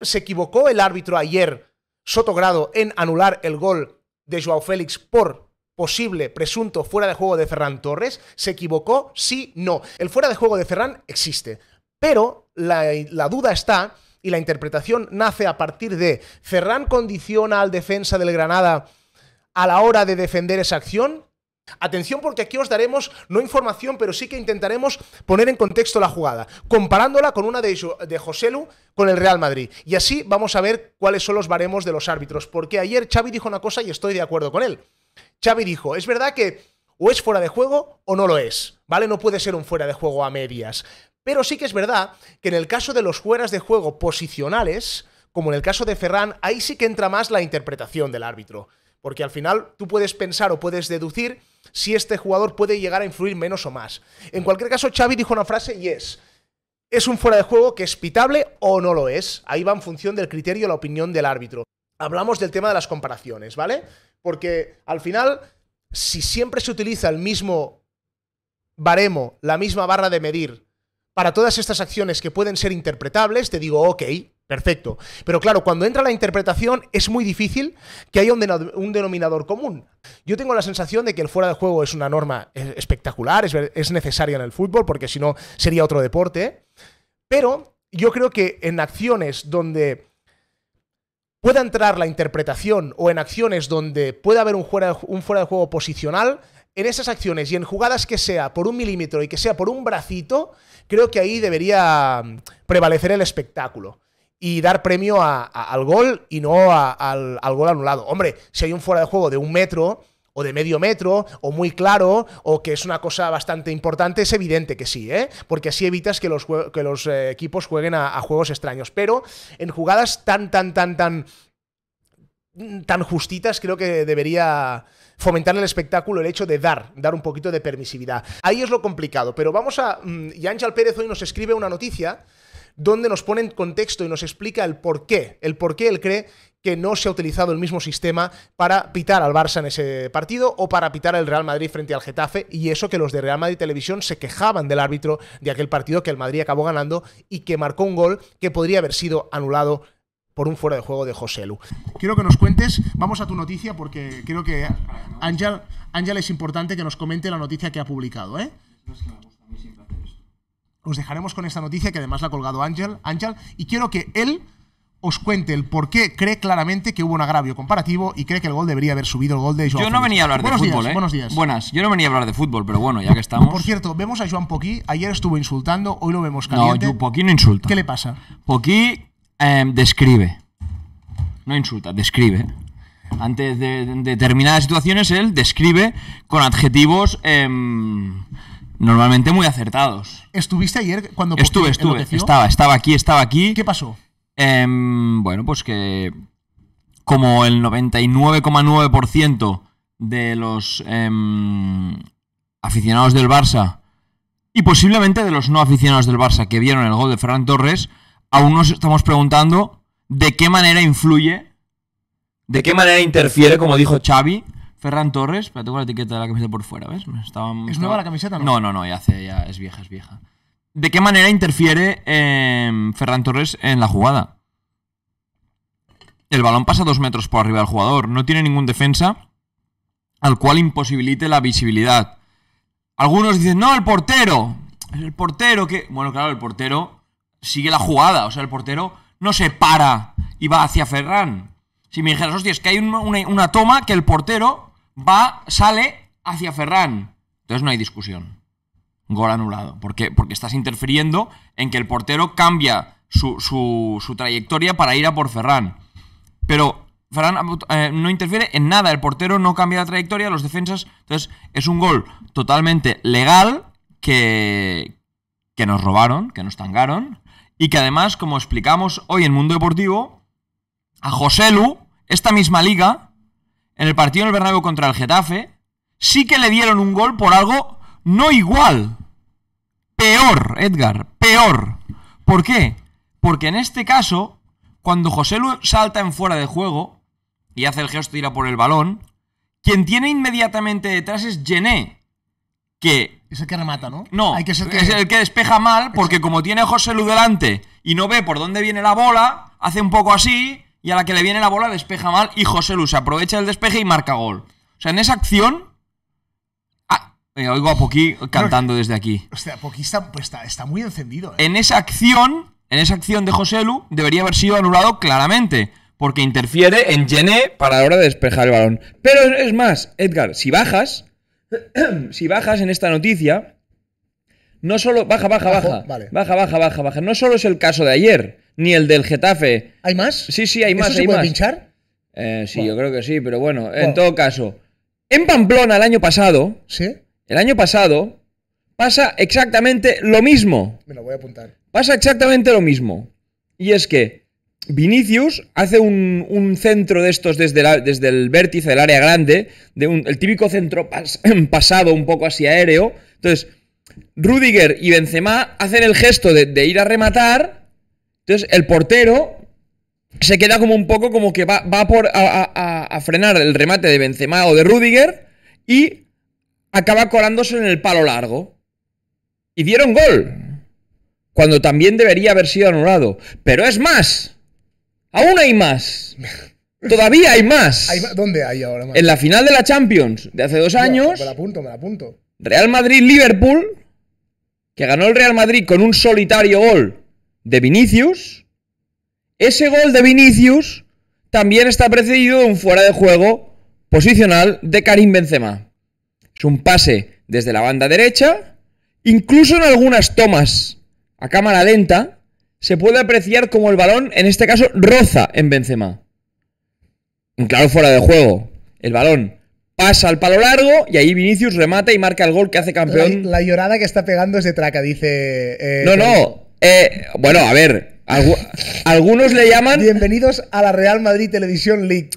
se equivocó el árbitro ayer, Sotogrado, en anular el gol de Joao Félix por posible presunto fuera de juego de Ferran Torres? ¿Se equivocó? Sí, no. El fuera de juego de Ferran existe, pero la, la duda está y la interpretación nace a partir de Ferran condiciona al defensa del Granada a la hora de defender esa acción Atención porque aquí os daremos, no información, pero sí que intentaremos poner en contexto la jugada, comparándola con una de, de Joselu con el Real Madrid. Y así vamos a ver cuáles son los baremos de los árbitros, porque ayer Xavi dijo una cosa y estoy de acuerdo con él. Xavi dijo, es verdad que o es fuera de juego o no lo es, ¿vale? No puede ser un fuera de juego a medias. Pero sí que es verdad que en el caso de los fueras de juego posicionales, como en el caso de Ferran, ahí sí que entra más la interpretación del árbitro. Porque al final tú puedes pensar o puedes deducir si este jugador puede llegar a influir menos o más. En cualquier caso, Xavi dijo una frase y es, ¿es un fuera de juego que es pitable o no lo es? Ahí va en función del criterio y la opinión del árbitro. Hablamos del tema de las comparaciones, ¿vale? Porque al final, si siempre se utiliza el mismo baremo, la misma barra de medir para todas estas acciones que pueden ser interpretables, te digo, ok, Perfecto. Pero claro, cuando entra la interpretación es muy difícil que haya un, denominador común. Yo tengo la sensación de que el fuera de juego es una norma eh, espectacular, es, es necesaria en el fútbol, porque si no sería otro deporte. Pero yo creo que en acciones donde pueda entrar la interpretación o en acciones donde pueda haber un fuera, un fuera de juego posicional, en esas acciones y en jugadas que sea por un milímetro y que sea por un bracito, creo que ahí debería mm, prevalecer el espectáculo y dar premio al gol y no a, al, gol anulado. Hombre, si hay un fuera de juego de un metro o de medio metro, o muy claro, o que es una cosa bastante importante, es evidente que sí, ¿eh? porque así evitas que los, los eh, equipos jueguen a juegos extraños. Pero en jugadas tan, tan, tan, tan tan justitas, creo que debería fomentar el espectáculo el hecho de dar, dar un poquito de permisividad. Ahí es lo complicado, pero vamos a... Y mm, Ángel Pérez hoy nos escribe una noticia donde nos pone en contexto y nos explica el por qué, el por qué él cree que no se ha utilizado el mismo sistema para pitar al Barça en ese partido o para pitar al Real Madrid frente al Getafe y eso que los de Real Madrid Televisión se quejaban del árbitro de aquel partido que el Madrid acabó ganando y que marcó un gol que podría haber sido anulado por un fuera de juego de José Lu. Quiero que nos cuentes, vamos a tu noticia porque creo que Ángel, Ángel es importante que nos comente la noticia que ha publicado, ¿eh? os dejaremos con esta noticia que además la ha colgado Ángel, Ángel y quiero que él os cuente el por qué cree claramente que hubo un agravio comparativo y cree que el gol debería haber subido el gol de Joao Yo no venía a hablar de fútbol, ¿eh? Buenos días. Buenas, yo no venía a hablar de fútbol, pero bueno, ya que estamos. Por cierto, vemos a Joan Poquí, ayer estuvo insultando, hoy lo vemos caliente. No, Poquí no insulta. ¿Qué le pasa? Poquí em, describe. No insulta, describe. Antes de, determinadas situaciones, él describe con adjetivos... Em, Normalmente muy acertados. ¿Estuviste ayer cuando Estuve, estuve. Estaba, estaba aquí, estaba aquí. ¿Qué pasó? Em, bueno, pues que como el 99,9% de los em, aficionados del Barça y posiblemente de los no aficionados del Barça que vieron el gol de Ferran Torres, aún nos estamos preguntando de qué manera influye, de qué manera interfiere, como dijo Xavi, Ferran Torres, pero tengo la etiqueta de la camiseta por fuera, ¿ves? ¿Es nueva la camiseta? No, no, no, no ya, hace, ya es vieja, es vieja. ¿De qué manera interfiere em, Ferran Torres en la jugada? El balón pasa dos metros por arriba del jugador, no tiene ningún defensa al cual imposibilite la visibilidad. Algunos dicen, no, el portero, el portero que... Bueno, claro, el portero sigue la jugada, o sea, el portero no se para y va hacia Ferran. Si me dijeras, hostia, es que hay una toma que el portero va, sale hacia Ferran. Entonces no hay discusión. Gol anulado. Porque estás interfiriendo en que el portero cambia su, trayectoria para ir a por Ferran. Pero Ferran eh, no interfiere en nada. El portero no cambia la trayectoria, los defensas. Entonces es un gol totalmente legal que, que nos robaron, que nos tangaron. Y que además, como explicamos hoy en Mundo Deportivo, a Joselu, esta misma liga, en el partido en el Bernabéu contra el Getafe, sí que le dieron un gol por algo no igual. Peor, Edgar, peor. ¿Por qué? Porque en este caso, cuando José Lu salta en fuera de juego y hace el gesto y ir por el balón, quien tiene inmediatamente detrás es Gené, que... Es el que remata, ¿no? No, Hay que ser es el que despeja mal porque como tiene José Lu delante y no ve por dónde viene la bola, hace un poco así y a la que le viene la bola despeja mal y José se aprovecha del despeje y marca gol. O sea, en esa acción... Ah, eh, oigo a Poquí cantando desde aquí. Hostia, Poquí está, pues, está, muy encendido. Eh. En esa acción, en esa acción de José Lu, debería haber sido anulado claramente. Porque interfiere en Gené para la hora de despejar el balón. Pero es más, Edgar, si bajas, si bajas en esta noticia, no solo. Baja, baja, baja. Baja, baja, baja, baja, baja. No solo es el caso de ayer ni el del Getafe. ¿Hay más? Sí, sí, hay más. se puede pinchar? Eh, sí, yo creo que sí, pero bueno, en todo caso. En Pamplona el año pasado. Sí. El año pasado pasa exactamente lo mismo. Me lo voy a apuntar. Pasa exactamente lo mismo. Y es que Vinicius hace un, centro de estos desde, desde el vértice del área grande, el típico centro pasado un poco así aéreo. Entonces, Rudiger y Benzema hacen el gesto de ir a rematar entonces, el portero se queda como un poco como que va, a, frenar el remate de Benzema o de Rudiger y acaba colándose en el palo largo. Y dieron gol. Cuando también debería haber sido anulado. Pero es más. Aún hay más. Todavía hay más. ¿Dónde hay ahora más? En la final de la Champions de hace dos años. Me la apunto, me la apunto. Real Madrid-Liverpool. Que ganó el Real Madrid con un solitario gol de Vinicius. Ese gol de Vinicius también está precedido de un fuera de juego posicional de Karim Benzema. Es un pase desde la banda derecha, incluso en algunas tomas a cámara lenta se puede apreciar como el balón en este caso roza en Benzema. claro fuera de juego. El balón pasa al palo largo y ahí Vinicius remata y marca el gol que hace campeón. La, llorada que está pegando es de traca, dice. Eh, no, no. Eh, bueno, a ver. algunos le llaman. Bienvenidos a la Real Madrid Televisión League.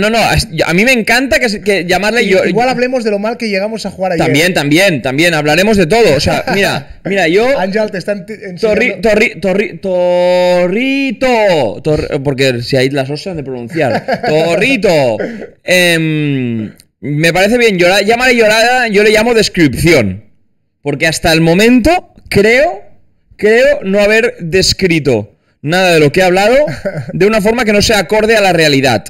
no, no, a, mí me encanta que, llamarle. igual hablemos de lo mal que llegamos a jugar ahí. También, también, también. Hablaremos de todo. O sea, mira, mira, yo. Ángel, te están. Torri, torri, torrito. porque si hay las osas de pronunciar. Torrito. Em, me parece bien. Llora, llámale llorada, yo le llamo descripción. Porque hasta el momento creo creo no haber descrito nada de lo que he hablado de una forma que no sea acorde a la realidad.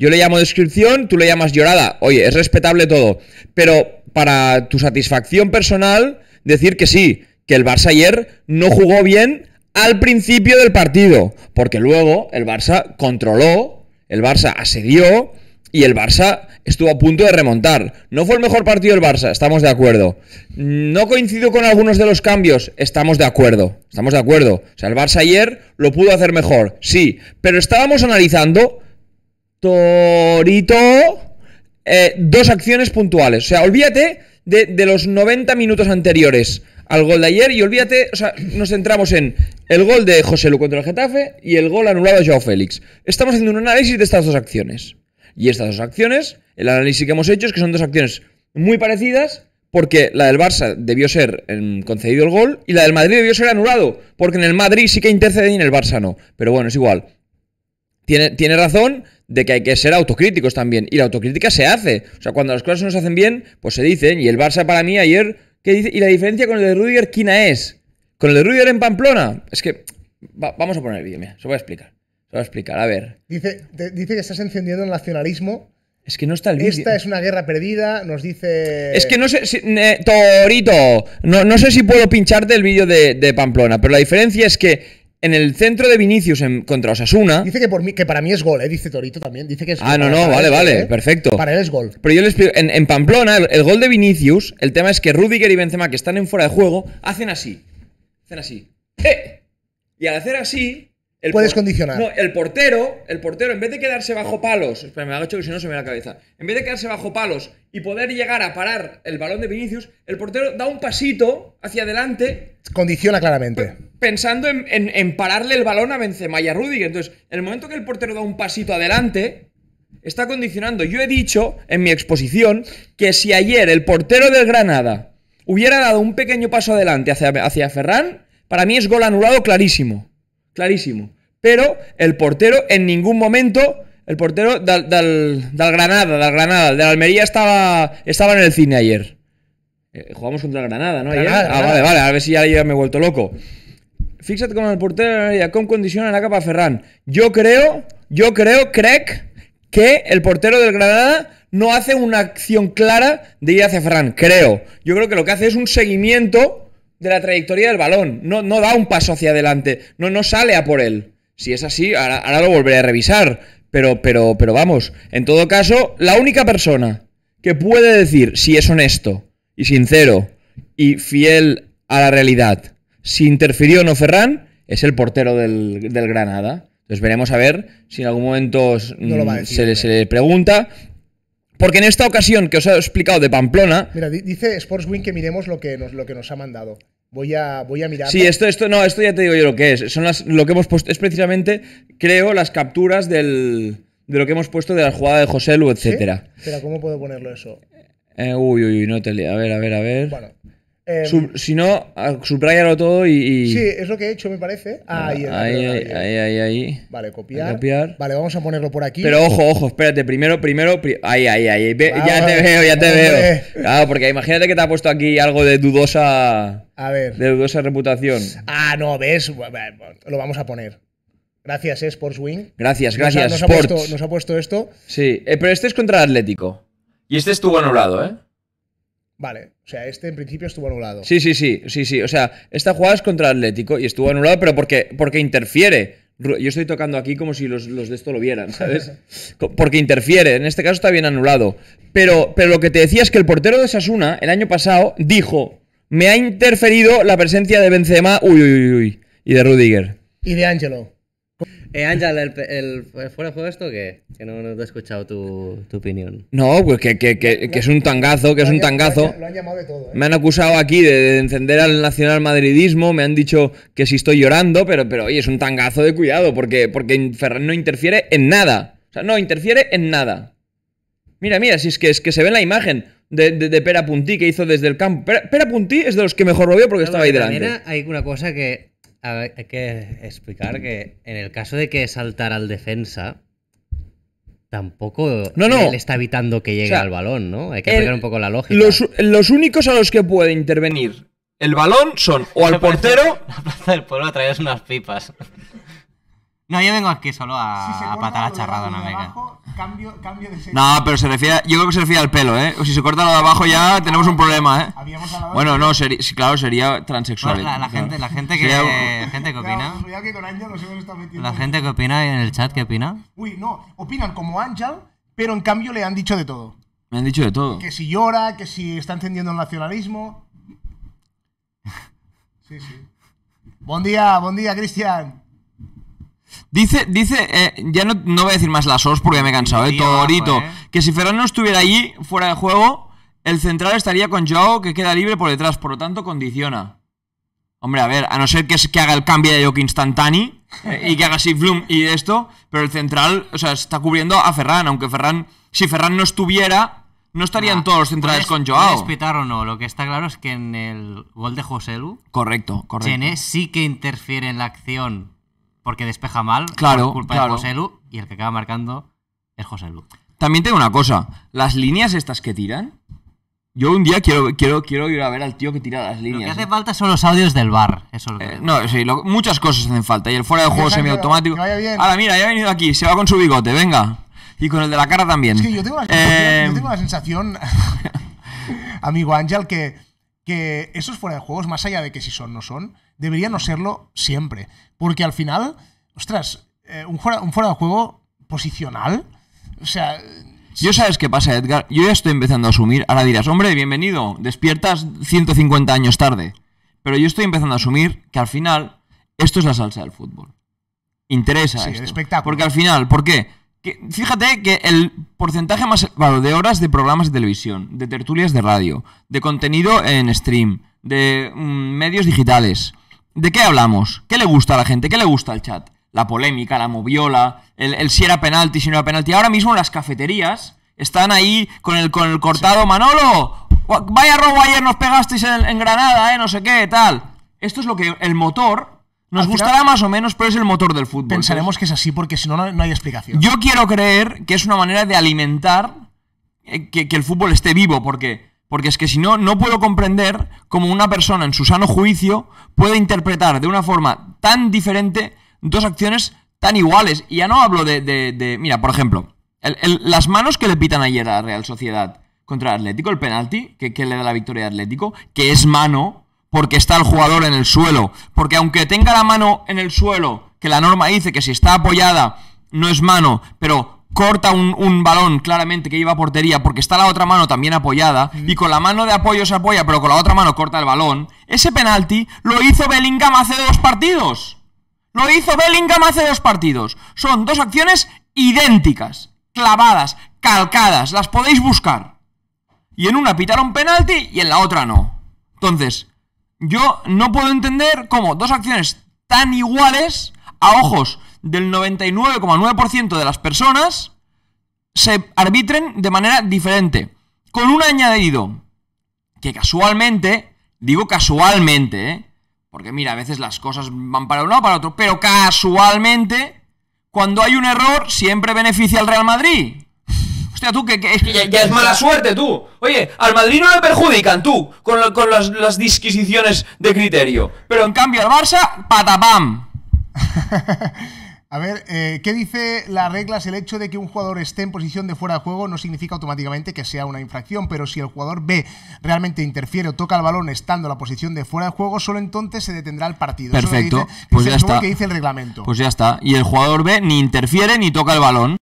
Yo le llamo descripción, tú le llamas llorada. Oye, es respetable todo. Pero para tu satisfacción personal, decir que sí, que el Barça ayer no jugó bien al principio del partido. Porque luego el Barça controló, el Barça asedió, y el Barça estuvo a punto de remontar. No fue el mejor partido del Barça, estamos de acuerdo. No coincido con algunos de los cambios, estamos de acuerdo. Estamos de acuerdo. O sea, el Barça ayer lo pudo hacer mejor, sí. Pero estábamos analizando Torito eh, dos acciones puntuales. O sea, olvídate de, los 90 minutos anteriores al gol de ayer y olvídate, o sea, nos centramos en el gol de José Lu contra el Getafe y el gol anulado de Joao Félix. Estamos haciendo un análisis de estas dos acciones. Y estas dos acciones, el análisis que hemos hecho es que son dos acciones muy parecidas, porque la del Barça debió ser em, concedido el gol y la del Madrid debió ser anulado, porque en el Madrid sí que intercede y en el Barça no. Pero bueno, es igual. Tiene, tiene razón de que hay que ser autocríticos también, y la autocrítica se hace. O sea, cuando las cosas no se hacen bien, pues se dicen, y el Barça para mí ayer, ¿qué dice? ¿Y la diferencia con el de Rudiger, quién es? ¿Con el de Rudiger en Pamplona? Es que, vamos a poner el vídeo, mira, se voy a explicar. Se lo voy a explicar, a ver. Dice, que estás encendiendo el nacionalismo. Es que no está el vídeo. Esta es una guerra perdida, nos dice. Es que no sé. torito, no, sé si puedo pincharte el vídeo de, Pamplona, pero la diferencia es que en el centro de Vinicius contra Osasuna. Dice que, para mí es gol, ¿eh? dice Torito también. Dice que es Ah, no, no, vale, vale, eh. perfecto. Para él es gol. Pero yo le explico. En, Pamplona, el, gol de Vinicius, el tema es que Rudiger y Benzema, que están en fuera de juego, hacen así. Hacen así. ¡eh! Y al hacer así, Puedes condicionar. No, el portero, el portero, en vez de quedarse bajo palos, espera, me ha hecho que si no se me la cabeza. En vez de quedarse bajo palos y poder llegar a parar el balón de Vinicius, el portero da un pasito hacia adelante. Condiciona claramente. Pensando en, pararle el balón a Benzema y a Rudiger. Entonces, en el momento que el portero da un pasito adelante, está condicionando. Yo he dicho en mi exposición que si ayer el portero del Granada hubiera dado un pequeño paso adelante hacia, hacia Ferran, para mí es gol anulado clarísimo clarísimo. Pero el portero en ningún momento, el portero del, Granada, del Granada, de la Almería estaba, estaba en el cine ayer. Eh, jugamos contra el Granada, ¿no? Ah, vale, vale, a ver si ya, me he vuelto loco. Fíjate con el portero de la Almería, con condiciona la capa Ferran. Yo creo, yo creo, Craig, que el portero del Granada no hace una acción clara de ir hacia Ferran, creo. Yo creo que lo que hace es un seguimiento de la trayectoria del balón. No, no da un paso hacia adelante. No, no sale a por él. Si es así, ahora, lo volveré a revisar. Pero, pero, pero vamos. En todo caso, la única persona que puede decir si es honesto y sincero y fiel a la realidad si interfirió o no Ferran es el portero del, Granada. Entonces veremos a ver si en algún momento mm, se, se, le, pregunta porque en esta ocasión que os he explicado de Pamplona. Mira, dice Sportswing que miremos lo que nos, lo que nos ha mandado. Voy a, voy a mirar. Sí, esto, esto, no, esto ya te digo yo lo que es. Son lo que hemos es precisamente, creo, las capturas de lo que hemos puesto de la jugada de José Lu, etcétera. Pero ¿cómo puedo ponerlo eso? Eh, uy, uy, uy, no te A ver, a ver, a ver. Bueno. Em, si no, subrayalo todo y, Sí, es lo que he hecho, me parece. Ah, ahí, ahí, ahí, ahí, Vale, copiar. Vale, vamos a ponerlo por aquí. Pero ojo, ojo, espérate. Primero, primero. Ahí, ahí, ahí. Ah, ya te veo, ya te veo. Claro, porque imagínate que te ha puesto aquí algo de dudosa. A ver. De dudosa reputación. Ah, no, ves. Lo vamos a poner. Gracias, eh, Gracias, gracias. Nos ha, Sports. puesto, nos ha puesto esto. Sí, eh, pero este es contra Atlético. Y este estuvo anulado, ¿eh? Vale, o sea, este en principio estuvo anulado. Sí, sí, sí, sí, sí. O sea, esta jugada es contra Atlético y estuvo anulado, pero porque, porque interfiere. Yo estoy tocando aquí como si los, de esto lo vieran, ¿sabes? Porque interfiere. En este caso está bien anulado. Pero, pero lo que te decía es que el portero de Sasuna, el año pasado, dijo: Me ha interferido la presencia de Benzema, uy, uy, uy, uy y de Rudiger. Y de Angelo. Eh, Ángel, el, eh, fuera de juego esto qué? Que no, te he escuchado tu, opinión. No, pues que, es un tangazo, que es un tangazo. Lo han llamado de todo, ¿eh? Me han acusado aquí de, encender al nacional madridismo, me han dicho que si estoy llorando, pero, pero oye, es un tangazo de cuidado, porque, porque Ferran no interfiere en nada. O sea, no interfiere en nada. Mira, mira, si es que, es que se ve en la imagen de, de, Pera Puntí que hizo desde el campo. Pera, Puntí es de los que mejor lo vio porque estaba ahí delante. Hay una cosa que hay que explicar que en el caso de que saltara al defensa, tampoco no, no. él está evitando que llegue al balón, ¿no? Hay que explicar un poco la lógica. Los, únicos a los que puede intervenir el balón son o al portero. La plaza del pueblo traes unas pipas. No, yo vengo aquí solo a, si patar a charrada cambio, No, pero se refiere. Yo creo que se refiere al pelo, ¿eh? si se corta lo de abajo ya tenemos un problema, ¿eh? Bueno, no, claro, sería transexual. la, gente, la gente que, opina. La gente que opina en el chat que opina. Uy, no, opinan como Ángel, pero en cambio le han dicho de todo. Me han dicho de todo. Que si llora, que si está encendiendo el nacionalismo. Sí, sí. Buen día, buen día, Cristian. Dice, dice eh, ya no, no, voy a decir más las os porque me he cansado, eh, Torito. Eh. Que si Ferran no estuviera allí, fuera de juego, el central estaría con Joao, que queda libre por detrás, por lo tanto condiciona. Hombre, a ver, a no ser que, que haga el cambio de Joke instantáneo eh, y que haga así Bloom y esto, pero el central, o sea, está cubriendo a Ferran, aunque Ferran, si Ferran no estuviera, no estarían todos los centrales con Joao. Espitar o no, lo que está claro es que en el gol de Joselu. Correcto, correcto. sí que interfiere en la acción porque despeja mal, claro, por culpa de José Lu, y el que acaba marcando es José Lu. También tengo una cosa, las líneas estas que tiran, yo un día quiero, quiero, quiero ir a ver al tío que tira las líneas. Lo que hace ¿eh? falta son los audios del bar. Eso eh, no, sí, muchas cosas hacen falta. Y el fuera de juego semiautomático. Ahora, mira, ya ha venido aquí, se va con su bigote, venga. Y con el de la cara también. Es yo tengo la sensación, eh, amigo Ángel, que, que esos fuera de juegos, más allá de que si son o no son, debería no serlo siempre. Porque al final, ostras, eh, un, fuera, un de juego posicional, o sea... Eh, yo sabes qué pasa, Edgar. Yo ya estoy empezando a asumir. Ahora dirás, hombre, bienvenido. Despiertas 150 años tarde. Pero yo estoy empezando a asumir que al final esto es la salsa del fútbol. Interesa. Sí, esto. Porque al final, ¿por qué? fíjate que el porcentaje más elevado de horas de programas de televisión, de tertulias de radio, de contenido en stream, de mm, medios digitales, ¿De qué hablamos? ¿Qué le gusta a la gente? ¿Qué le gusta al chat? La polémica, la moviola, el, si era penalti, si no era penalti. Ahora mismo las cafeterías están ahí con el, con el cortado Manolo. Vaya robo ayer, nos pegasteis en, Granada, eh, no sé qué, tal. Esto es lo que el motor nos gustará más o menos, pero es el motor del fútbol. Pensaremos que es así porque si no, no hay explicación. Yo quiero creer que es una manera de alimentar eh, que, que el fútbol esté vivo, porque porque es que si no, no puedo comprender cómo una persona en su sano juicio puede interpretar de una forma tan diferente dos acciones tan iguales. Y ya no hablo de... mira, por ejemplo, las manos que le pitan ayer a la Real Sociedad contra Atlético, el penalti que, que le da la victoria a Atlético, que es mano porque está el jugador en el suelo. Porque aunque tenga la mano en el suelo, que la norma dice que si está apoyada no es mano, pero corta un, balón claramente que iba a portería porque está la otra mano también apoyada y con la mano de apoyo se apoya pero con la otra mano corta el balón, ese penalti lo hizo Bellingham hace dos partidos. Lo hizo Bellingham hace dos partidos. Son dos acciones idénticas, clavadas, calcadas, las podéis buscar. Y en una pitaron penalti y en la otra no. Entonces, yo no puedo entender cómo dos acciones tan iguales a ojos del 99,9% de las personas se arbitren de manera diferente. Con un añadido, que casualmente, digo casualmente, ¿eh? porque mira, a veces las cosas van para un lado para otro, pero casualmente, cuando hay un error, siempre beneficia al Real Madrid. Hostia, tú, que, es mala suerte, tú. Oye, al Madrid no le perjudican, tú, con, con las, las, disquisiciones de criterio. Pero en cambio al Barça, patapam. A ver, eh, ¿qué dice las reglas? El hecho de que un jugador esté en posición de fuera de juego no significa automáticamente que sea una infracción, pero si el jugador B realmente interfiere o toca el balón estando en la posición de fuera de juego, solo entonces se detendrá el partido. Perfecto, Eso pues ya está. que dice el reglamento. Pues ya está. Y el jugador B ni interfiere ni toca el balón.